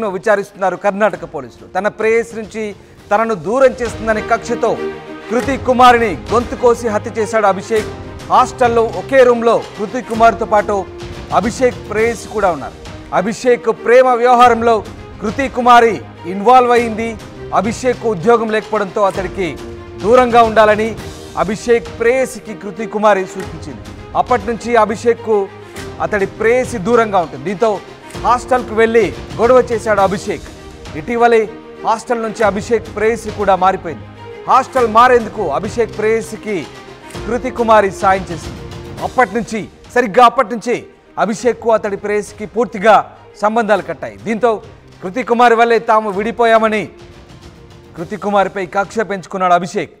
ను విచారిస్తున్నారు కర్ణాటక పోలీసులు తన ప్రేయస్ నుంచి తనను దూరం చేస్తుందనే కక్షతో కృతి కుమార్ని గొంతు కోసి హత్య చేశాడు అభిషేక్ హాస్టల్లో ఒకే రూమ్లో కృతి కుమార్తో పాటు అభిషేక్ ప్రేయస్ కూడా ఉన్నారు అభిషేక్ ప్రేమ వ్యవహారంలో కృతి కుమారి ఇన్వాల్వ్ అయింది అభిషేక్ ఉద్యోగం లేకపోవడంతో అతడికి దూరంగా ఉండాలని అభిషేక్ ప్రేయసికి కృతి కుమారి సూచించింది అప్పటి నుంచి అభిషేక్కు అతడి ప్రేయసి దూరంగా ఉంటుంది దీంతో హాస్టల్కు వెళ్ళి గొడవ చేశాడు అభిషేక్ ఇటీవలే హాస్టల్ నుంచి అభిషేక్ ప్రేయసి కూడా మారిపోయింది హాస్టల్ మారేందుకు అభిషేక్ ప్రేయసికి కృతి కుమారి సాయం చేసింది అప్పటి నుంచి సరిగ్గా అప్పటి నుంచి అభిషేక్కు అతడి ప్రేయసికి పూర్తిగా సంబంధాలు కట్టాయి దీంతో కృతి కుమారి వల్లే తాము విడిపోయామని కృతి కుమారిపై కక్ష పెంచుకున్నాడు అభిషేక్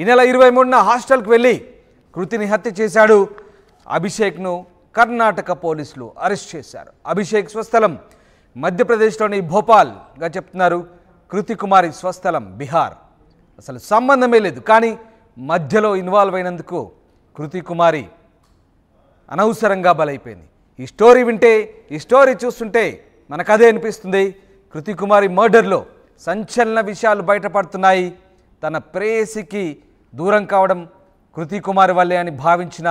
ఈ నెల ఇరవై మూడున హాస్టల్కి వెళ్ళి కృతిని హత్య చేశాడు అభిషేక్ను కర్ణాటక పోలీసులు అరెస్ట్ చేశారు అభిషేక్ స్వస్థలం మధ్యప్రదేశ్లోని భోపాల్గా చెప్తున్నారు కృతి కుమారి స్వస్థలం బీహార్ అసలు సంబంధమే లేదు కానీ మధ్యలో ఇన్వాల్వ్ అయినందుకు కృతి కుమారి అనవసరంగా బలైపోయింది ఈ స్టోరీ వింటే ఈ స్టోరీ చూస్తుంటే మనకు అదే అనిపిస్తుంది కుమారి మర్డర్లో సంచలన విషయాలు బయటపడుతున్నాయి తన ప్రేయసికి దూరం కావడం కృతి కుమారి వల్లే అని భావించిన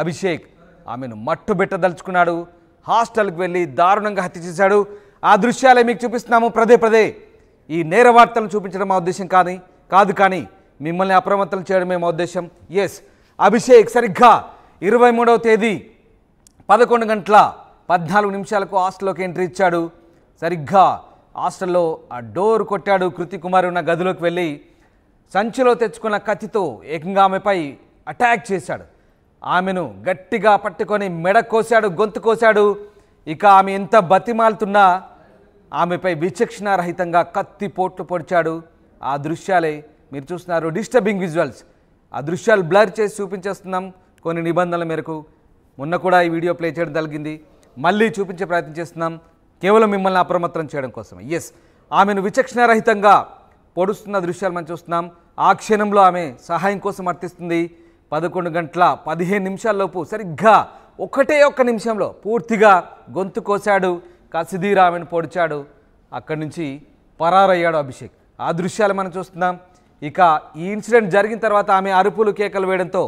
అభిషేక్ ఆమెను మట్టు హాస్టల్కి వెళ్ళి దారుణంగా హత్య చేశాడు ఆ దృశ్యాలే మీకు చూపిస్తున్నాము ప్రదే ప్రదే ఈ నేర వార్తలను చూపించడం మా ఉద్దేశం కానీ కాదు కానీ మిమ్మల్ని అప్రమత్తం చేయడమే మా ఉద్దేశం ఎస్ అభిషేక్ సరిగ్గా ఇరవై మూడవ తేదీ పదకొండు గంటల పద్నాలుగు నిమిషాలకు హాస్టల్లోకి ఎంట్రీ ఇచ్చాడు సరిగ్గా హాస్టల్లో ఆ డోర్ కొట్టాడు కృతి కుమార్ ఉన్న గదిలోకి వెళ్ళి సంచిలో తెచ్చుకున్న కత్తితో ఏకంగా ఆమెపై అటాక్ చేశాడు ఆమెను గట్టిగా పట్టుకొని మెడ కోశాడు గొంతు కోశాడు ఇక ఆమె ఎంత బతిమాలుతున్నా ఆమెపై విచక్షణారహితంగా కత్తి పోట్లు పొడిచాడు ఆ దృశ్యాలే మీరు చూస్తున్నారు డిస్టర్బింగ్ విజువల్స్ ఆ దృశ్యాలు బ్లర్ చేసి చూపించేస్తున్నాం కొన్ని నిబంధనల మేరకు మొన్న కూడా ఈ వీడియో ప్లే చేయడం జరిగింది మళ్ళీ చూపించే ప్రయత్నం చేస్తున్నాం కేవలం మిమ్మల్ని అప్రమత్తం చేయడం కోసం ఎస్ ఆమెను విచక్షణారహితంగా పొడుస్తున్న దృశ్యాలు మనం చూస్తున్నాం ఆ క్షణంలో ఆమె సహాయం కోసం అర్థిస్తుంది పదకొండు గంటల పదిహేను నిమిషాల్లోపు సరిగ్గా ఒకటే ఒక్క నిమిషంలో పూర్తిగా గొంతు కోశాడు కసిదీరామని పొడిచాడు అక్కడి నుంచి పరారయ్యాడు అభిషేక్ ఆ దృశ్యాలు మనం చూస్తున్నాం ఇక ఈ ఇన్సిడెంట్ జరిగిన తర్వాత ఆమె అరుపులు కేకలు వేయడంతో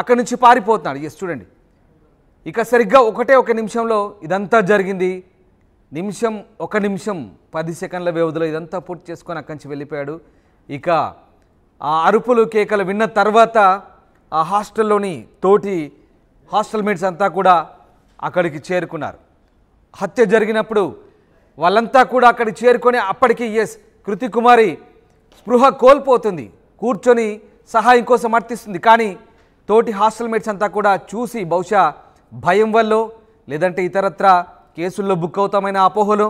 అక్కడి నుంచి పారిపోతున్నాడు ఎస్ చూడండి ఇక సరిగ్గా ఒకటే ఒక నిమిషంలో ఇదంతా జరిగింది నిమిషం ఒక నిమిషం పది సెకండ్ల వ్యవధిలో ఇదంతా పూర్తి చేసుకొని అక్కడి నుంచి వెళ్ళిపోయాడు ఇక ఆ అరుపులు కేకలు విన్న తర్వాత ఆ హాస్టల్లోని తోటి హాస్టల్ మేట్స్ అంతా కూడా అక్కడికి చేరుకున్నారు హత్య జరిగినప్పుడు వాళ్ళంతా కూడా అక్కడికి చేరుకొని అప్పటికి ఎస్ కృతి కుమారి స్పృహ కోల్పోతుంది కూర్చొని సహాయం కోసం అర్థిస్తుంది కానీ తోటి హాస్టల్ మేట్స్ అంతా కూడా చూసి బహుశా భయం వల్ల లేదంటే ఇతరత్ర కేసుల్లో బుక్ అవుతామైన అపోహలు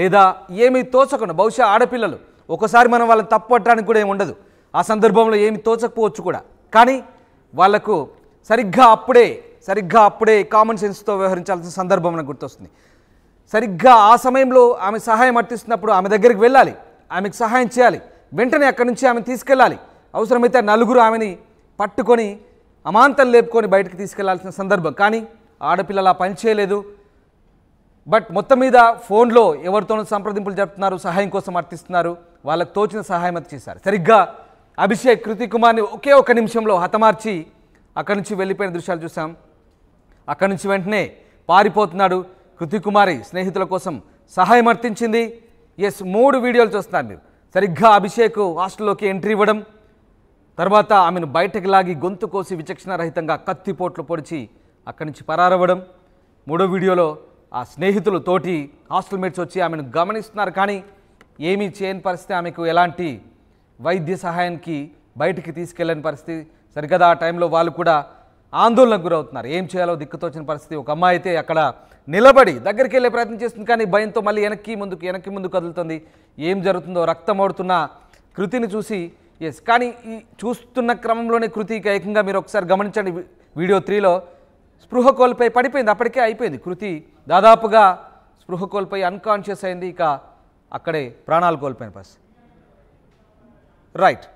లేదా ఏమీ తోచకుండా బహుశా ఆడపిల్లలు ఒకసారి మనం వాళ్ళని తప్పు పట్టడానికి కూడా ఏమి ఉండదు ఆ సందర్భంలో ఏమి తోచకపోవచ్చు కూడా కానీ వాళ్లకు సరిగ్గా అప్పుడే సరిగ్గా అప్పుడే కామన్ సెన్స్తో వ్యవహరించాల్సిన సందర్భం అని గుర్తొస్తుంది సరిగ్గా ఆ సమయంలో ఆమె సహాయం అర్థిస్తున్నప్పుడు ఆమె దగ్గరికి వెళ్ళాలి ఆమెకు సహాయం చేయాలి వెంటనే అక్కడి నుంచి ఆమెను తీసుకెళ్ళాలి అవసరమైతే నలుగురు ఆమెని పట్టుకొని అమాంతం లేపుకొని బయటకు తీసుకెళ్లాల్సిన సందర్భం కానీ ఆడపిల్లలు ఆ పని చేయలేదు బట్ మొత్తం మీద ఫోన్లో ఎవరితోనూ సంప్రదింపులు జరుపుతున్నారు సహాయం కోసం అర్థిస్తున్నారు వాళ్ళకు తోచిన సహాయం అది చేశారు సరిగ్గా అభిషేక్ కృతి కుమార్ని ఒకే ఒక నిమిషంలో హతమార్చి అక్కడి నుంచి వెళ్ళిపోయిన దృశ్యాలు చూసాం అక్కడి నుంచి వెంటనే పారిపోతున్నాడు కృతి కుమారి స్నేహితుల కోసం సహాయం అర్థించింది ఎస్ మూడు వీడియోలు చూస్తున్నారు మీరు సరిగ్గా అభిషేక్ హాస్టల్లోకి ఎంట్రీ ఇవ్వడం తర్వాత ఆమెను బయటకు లాగి గొంతు కోసి విచక్షణారహితంగా కత్తిపోట్లు పొడిచి అక్కడి నుంచి పరారవ్వడం మూడో వీడియోలో ఆ స్నేహితులు తోటి హాస్టల్ మేట్స్ వచ్చి ఆమెను గమనిస్తున్నారు కానీ ఏమీ చేయని పరిస్థితి ఆమెకు ఎలాంటి వైద్య సహాయానికి బయటికి తీసుకెళ్ళని పరిస్థితి సరిగదా ఆ టైంలో వాళ్ళు కూడా ఆందోళనకు గురవుతున్నారు ఏం చేయాలో దిక్కుతోచిన పరిస్థితి ఒక అమ్మాయి అయితే అక్కడ నిలబడి దగ్గరికి వెళ్ళే ప్రయత్నం చేస్తుంది కానీ భయంతో మళ్ళీ వెనక్కి ముందుకు వెనక్కి ముందుకు కదులుతుంది ఏం జరుగుతుందో రక్తం ఓడుతున్న కృతిని చూసి ఎస్ కానీ ఈ చూస్తున్న క్రమంలోనే కృతికి ఏకంగా మీరు ఒకసారి గమనించండి వీడియో త్రీలో స్పృహ కోల్పై పడిపోయింది అప్పటికే అయిపోయింది కృతి దాదాపుగా స్పృహ కోల్పై అన్కాన్షియస్ అయింది ఇక అక్కడే ప్రాణాలు కోల్పోయిన పరిస్థితి రైట్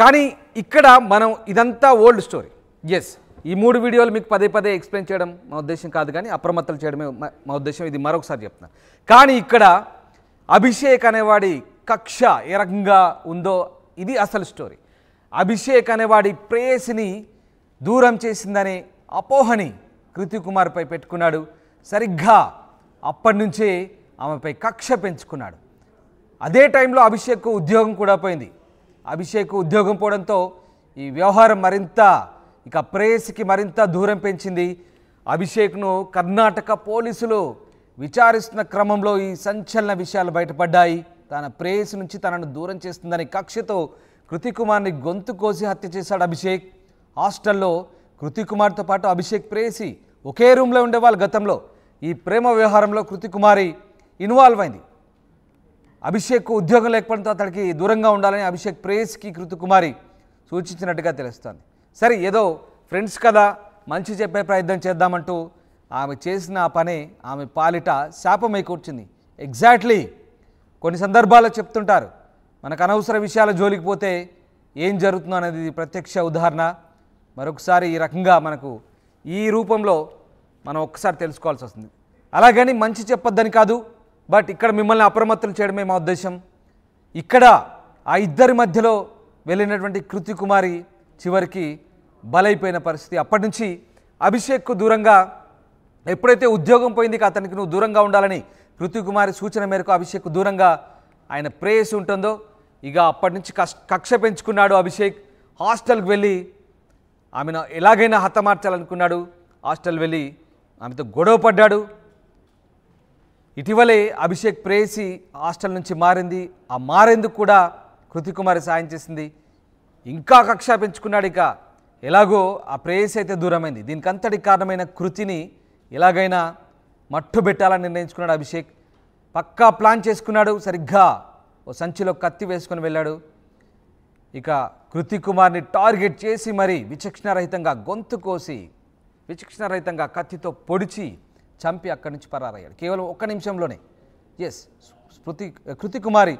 కానీ ఇక్కడ మనం ఇదంతా ఓల్డ్ స్టోరీ ఎస్ ఈ మూడు వీడియోలు మీకు పదే పదే ఎక్స్ప్లెయిన్ చేయడం మా ఉద్దేశం కాదు కానీ అప్రమత్తలు చేయడమే మా ఉద్దేశం ఇది మరొకసారి చెప్తున్నాను కానీ ఇక్కడ అభిషేక్ అనేవాడి కక్ష ఏ రకంగా ఉందో ఇది అసలు స్టోరీ అభిషేక్ అనేవాడి ప్రేయసిని దూరం చేసిందనే అపోహని కృతి కుమార్పై పెట్టుకున్నాడు సరిగ్గా అప్పటి నుంచే ఆమెపై కక్ష పెంచుకున్నాడు అదే టైంలో అభిషేక్ ఉద్యోగం కూడా పోయింది అభిషేక్ ఉద్యోగం పోవడంతో ఈ వ్యవహారం మరింత ఇక ప్రేయస్కి మరింత దూరం పెంచింది అభిషేక్ను కర్ణాటక పోలీసులు విచారిస్తున్న క్రమంలో ఈ సంచలన విషయాలు బయటపడ్డాయి తన ప్రేయస్ నుంచి తనను దూరం చేస్తుందని కక్షతో కృతికుమార్ని గొంతు కోసి హత్య చేశాడు అభిషేక్ హాస్టల్లో కృతికుమార్తో పాటు అభిషేక్ ప్రేయసి ఒకే రూమ్లో ఉండేవాళ్ళు గతంలో ఈ ప్రేమ వ్యవహారంలో కృతికుమారి ఇన్వాల్వ్ అయింది అభిషేక్ ఉద్యోగం లేకపోవడంతో అతడికి దూరంగా ఉండాలని అభిషేక్ ప్రేయస్కి కృతుకుమారి సూచించినట్టుగా తెలుస్తుంది సరే ఏదో ఫ్రెండ్స్ కదా మంచి చెప్పే ప్రయత్నం చేద్దామంటూ ఆమె చేసిన ఆ పని ఆమె పాలిట శాపమై కూర్చుంది ఎగ్జాక్ట్లీ కొన్ని సందర్భాల్లో చెప్తుంటారు మనకు అనవసర విషయాల జోలికి పోతే ఏం జరుగుతుందో అనేది ప్రత్యక్ష ఉదాహరణ మరొకసారి ఈ రకంగా మనకు ఈ రూపంలో మనం ఒక్కసారి తెలుసుకోవాల్సి వస్తుంది అలాగని మంచి చెప్పొద్దని కాదు బట్ ఇక్కడ మిమ్మల్ని అప్రమత్తలు చేయడమే మా ఉద్దేశం ఇక్కడ ఆ ఇద్దరి మధ్యలో వెళ్ళినటువంటి కృతి కుమారి చివరికి బలైపోయిన పరిస్థితి అప్పటి నుంచి అభిషేక్కు దూరంగా ఎప్పుడైతే ఉద్యోగం పోయింది అతనికి నువ్వు దూరంగా ఉండాలని కృతి కుమారి సూచన మేరకు అభిషేక్ దూరంగా ఆయన ప్రేయస్ ఉంటుందో ఇక అప్పటి నుంచి కక్ష పెంచుకున్నాడు అభిషేక్ హాస్టల్కి వెళ్ళి ఆమెను ఎలాగైనా హతమార్చాలనుకున్నాడు హాస్టల్ వెళ్ళి ఆమెతో గొడవ పడ్డాడు ఇటీవలే అభిషేక్ ప్రేసి హాస్టల్ నుంచి మారింది ఆ మారేందుకు కూడా కృతికుమారి సాయం చేసింది ఇంకా కక్ష పెంచుకున్నాడు ఇక ఎలాగో ఆ ప్రేయసి అయితే దూరమైంది దీనికంతటి కారణమైన కృతిని ఎలాగైనా మట్టు పెట్టాలని నిర్ణయించుకున్నాడు అభిషేక్ పక్కా ప్లాన్ చేసుకున్నాడు సరిగ్గా ఓ సంచిలో కత్తి వేసుకొని వెళ్ళాడు ఇక కృతి కుమార్ని టార్గెట్ చేసి మరి విచక్షణారహితంగా గొంతు కోసి విచక్షణారహితంగా కత్తితో పొడిచి చంపి అక్కడి నుంచి పరారయ్యాడు కేవలం ఒక్క నిమిషంలోనే ఎస్ స్మృతి కృతి కుమారి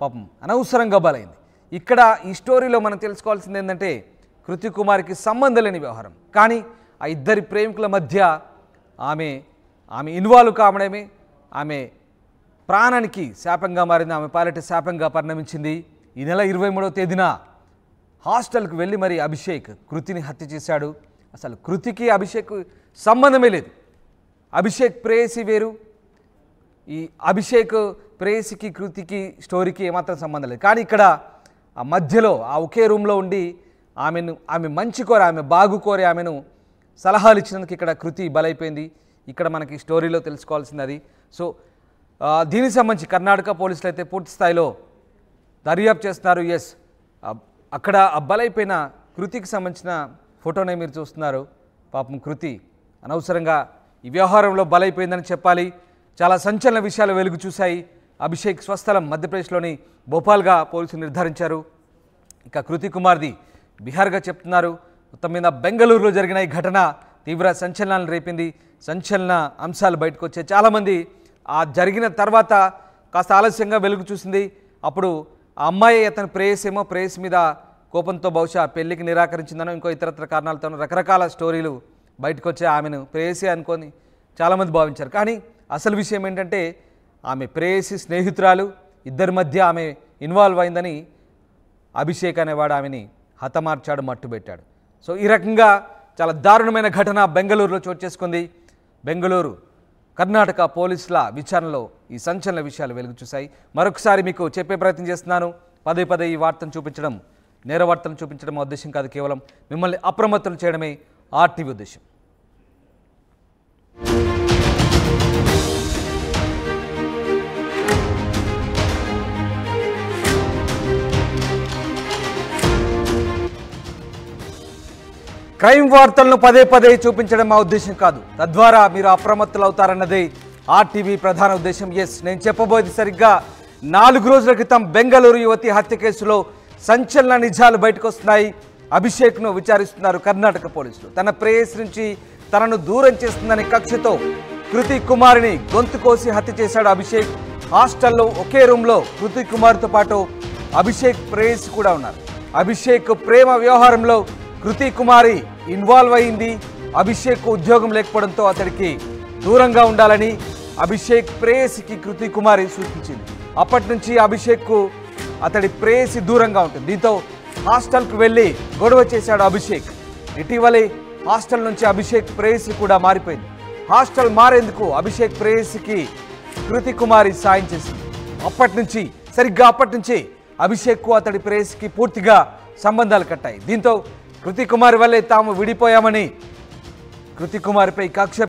పాపం అనవసరంగా బలైంది ఇక్కడ ఈ స్టోరీలో మనం తెలుసుకోవాల్సింది ఏంటంటే కృతి కుమారికి సంబంధం లేని వ్యవహారం కానీ ఆ ఇద్దరి ప్రేమికుల మధ్య ఆమె ఆమె ఇన్వాల్వ్ కావడమే ఆమె ప్రాణానికి శాపంగా మారింది ఆమె పాలిట శాపంగా పరిణమించింది ఈ నెల ఇరవై మూడవ తేదీన హాస్టల్కి వెళ్ళి మరి అభిషేక్ కృతిని హత్య చేశాడు అసలు కృతికి అభిషేక్ సంబంధమే లేదు అభిషేక్ ప్రేయసి వేరు ఈ అభిషేక్ ప్రేయసికి కృతికి స్టోరీకి ఏమాత్రం సంబంధం లేదు కానీ ఇక్కడ ఆ మధ్యలో ఆ ఒకే రూమ్లో ఉండి ఆమెను ఆమె మంచి కోరి ఆమె బాగు కోరి ఆమెను సలహాలు ఇచ్చినందుకు ఇక్కడ కృతి బలైపోయింది ఇక్కడ మనకి స్టోరీలో తెలుసుకోవాల్సింది అది సో దీనికి సంబంధించి కర్ణాటక పోలీసులు అయితే పూర్తి స్థాయిలో దర్యాప్తు చేస్తున్నారు ఎస్ అక్కడ ఆ బలైపోయిన కృతికి సంబంధించిన ఫోటోనే మీరు చూస్తున్నారు పాపం కృతి అనవసరంగా ఈ వ్యవహారంలో బలైపోయిందని చెప్పాలి చాలా సంచలన విషయాలు వెలుగు చూశాయి అభిషేక్ స్వస్థలం మధ్యప్రదేశ్లోని భోపాల్గా పోలీసులు నిర్ధారించారు ఇక కృతి కుమార్ది బీహార్గా చెప్తున్నారు మొత్తం మీద బెంగళూరులో జరిగిన ఈ ఘటన తీవ్ర సంచలనాలను రేపింది సంచలన అంశాలు బయటకు వచ్చాయి చాలామంది ఆ జరిగిన తర్వాత కాస్త ఆలస్యంగా వెలుగు చూసింది అప్పుడు ఆ అమ్మాయి అతని ప్రేయసేమో ప్రేయస్ మీద కోపంతో బహుశా పెళ్లికి నిరాకరించిందనో ఇంకో ఇతరత్ర కారణాలతోనో రకరకాల స్టోరీలు బయటకు వచ్చే ఆమెను ప్రేయసి అనుకొని చాలామంది భావించారు కానీ అసలు విషయం ఏంటంటే ఆమె ప్రేయసి స్నేహితురాలు ఇద్దరి మధ్య ఆమె ఇన్వాల్వ్ అయిందని అభిషేక్ అనేవాడు ఆమెని హతమార్చాడు మట్టుబెట్టాడు సో ఈ రకంగా చాలా దారుణమైన ఘటన బెంగళూరులో చోటు చేసుకుంది బెంగళూరు కర్ణాటక పోలీసుల విచారణలో ఈ సంచలన విషయాలు వెలుగు చూశాయి మరొకసారి మీకు చెప్పే ప్రయత్నం చేస్తున్నాను పదే పదే ఈ వార్తను చూపించడం నేరవార్తను చూపించడం ఉద్దేశం కాదు కేవలం మిమ్మల్ని అప్రమత్తలు చేయడమే ఆర్టీవీ ఉద్దేశం క్రైమ్ వార్తలను పదే పదే చూపించడం మా ఉద్దేశం కాదు తద్వారా మీరు అప్రమత్తులు అవుతారన్నదే ఆర్టీవీ ప్రధాన ఉద్దేశం ఎస్ నేను చెప్పబోయేది సరిగ్గా నాలుగు రోజుల క్రితం బెంగళూరు యువతి హత్య కేసులో సంచలన నిజాలు బయటకు వస్తున్నాయి అభిషేక్ను విచారిస్తున్నారు కర్ణాటక పోలీసులు తన ప్రేయస్ నుంచి తనను దూరం చేస్తుందనే కక్షతో కృతి కుమార్ని గొంతు కోసి హత్య చేశాడు అభిషేక్ హాస్టల్లో ఒకే రూమ్లో కృతి కుమార్తో పాటు అభిషేక్ ప్రేయస్ కూడా ఉన్నారు అభిషేక్ ప్రేమ వ్యవహారంలో కృతి కుమారి ఇన్వాల్వ్ అయింది అభిషేక్ ఉద్యోగం లేకపోవడంతో అతడికి దూరంగా ఉండాలని అభిషేక్ ప్రేయసికి కృతి కుమారి సూచించింది అప్పటి నుంచి అభిషేక్కు అతడి ప్రేయసి దూరంగా ఉంటుంది దీంతో హాస్టల్కు వెళ్ళి గొడవ చేశాడు అభిషేక్ ఇటీవలే హాస్టల్ నుంచి అభిషేక్ ప్రేయసి కూడా మారిపోయింది హాస్టల్ మారేందుకు అభిషేక్ ప్రేయసికి కృతి కుమారి సాయం చేసింది అప్పటి నుంచి సరిగ్గా అప్పటి నుంచి అభిషేక్కు అతడి ప్రేయసికి పూర్తిగా సంబంధాలు కట్టాయి దీంతో కృతి కుమారి వల్లే తాము విడిపోయామని కృతి కుమారిపై కక్ష